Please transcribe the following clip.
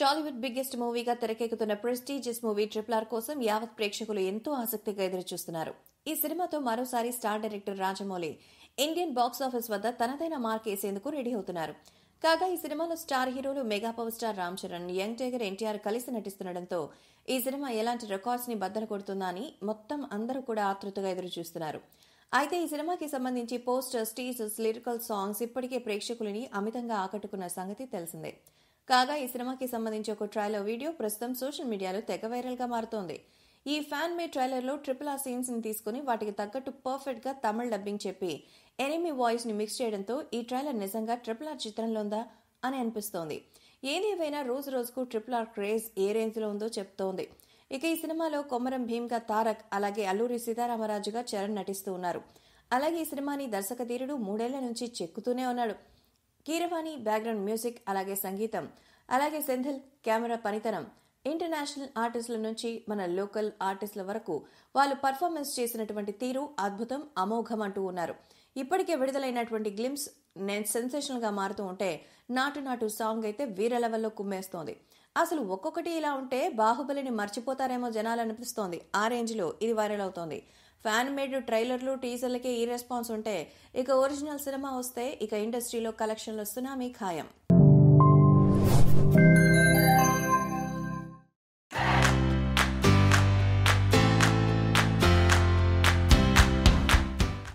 Tollywood biggest మూవీగా తెరకెక్కుతున్న prestigious movie triple R కోసం యావత్ ప్రేక్షకులు ఎంతో ఆసక్తిగా ఎదురుచూస్తున్నారు ఈ సినిమాతో మరోసారి star director Rajamouli Indian box office వద్ద తనదైన మార్క్ వేసేందుకు రెడీ అవుతున్నారు కాగా ఈ సినిమాలో స్టార్ హీరోలు mega power star Ram Charan young tiger NTR కలిసి నటిస్తుండటంతో ఈ సినిమా ఎలాంటి రికార్డ్స్ ని బద్దలు కొడుతుందా అని మొత్తం అందరూ కూడా ఆతృతగా ఎదురుచూస్తున్నారు అయితే ఈ సినిమాకి సంబంధించి పోస్టర్స్ టీజర్స్ లిరికల్ సాంగ్స్ ఇప్పటికే ప్రేక్షకులని అమితంగా ఆకట్టుకున్న సంగతి తెలిసిందే కాగా ఈ సినిమాకి సంబంధించి ఒక ట్రైలర్ వీడియో ప్రస్తుతం సోషల్ మీడియాలో తెగ వైరల్గా మారుతోంది ఈ ఫ్యాన్ మే ట్రైలర్లో ట్రిపుల్ ఆర్ సీన్స్ని తీసుకుని వాటికి తగ్గట్టు పర్ఫెక్ట్గా తమిళ్ డబ్బింగ్ చెప్పి ఎనిమి వాయిస్ని మిక్స్ చేయడంతో ఈ ట్రైలర్ నిజంగా ట్రిపుల్ ఆర్ చిత్రంలో ఉందా అని అనిపిస్తోంది ఏదేవైనా రోజు రోజుకు ట్రిపుల్ ఆర్ క్రేజ్ ఏ రేంజ్లో ఉందో చెప్తోంది ఇక ఈ సినిమాలో కొమరం భీమ్గా తారక్ అలాగే అల్లూరి సీతారామరాజుగా చరణ్ నటిస్తూ ఉన్నారు అలాగే ఈ సినిమాని దర్శకధీరుడు మూడేళ్ల నుంచి చెక్కుతూనే ఉన్నాడు కీరవాణి బ్యాక్గ్రౌండ్ మ్యూజిక్ అలాగే సంగీతం అలాగే సెంధిల్ కెమెరా పనితనం ఇంటర్నేషనల్ ఆర్టిస్టుల నుంచి మన లోకల్ ఆర్టిస్టుల వరకు వాళ్ళు పర్ఫార్మెన్స్ చేసినటువంటి తీరు అద్భుతం అమోఘం అంటూ ఉన్నారు ఇప్పటికే విడుదలైనటువంటి గ్లిమ్స్ నేను గా మారుతూ ఉంటే నాటు నాటు సాంగ్ అయితే వీర లెవెల్లో కుమ్మేస్తోంది అసలు ఒక్కొక్కటి ఇలా ఉంటే బాహుబలిని మర్చిపోతారేమో జనాలు అనిపిస్తోంది ఆ రేంజ్లో ఇది వైరల్ అవుతోంది ఫ్యాన్ మేడ్ ట్రైలర్లు టీజర్లకే ఈ రెస్పాన్స్ ఉంటే ఇక ఒరిజినల్ సినిమా వస్తే ఇక ఇండస్ట్రీలో కలెక్షన్లు సునామీ ఖాయం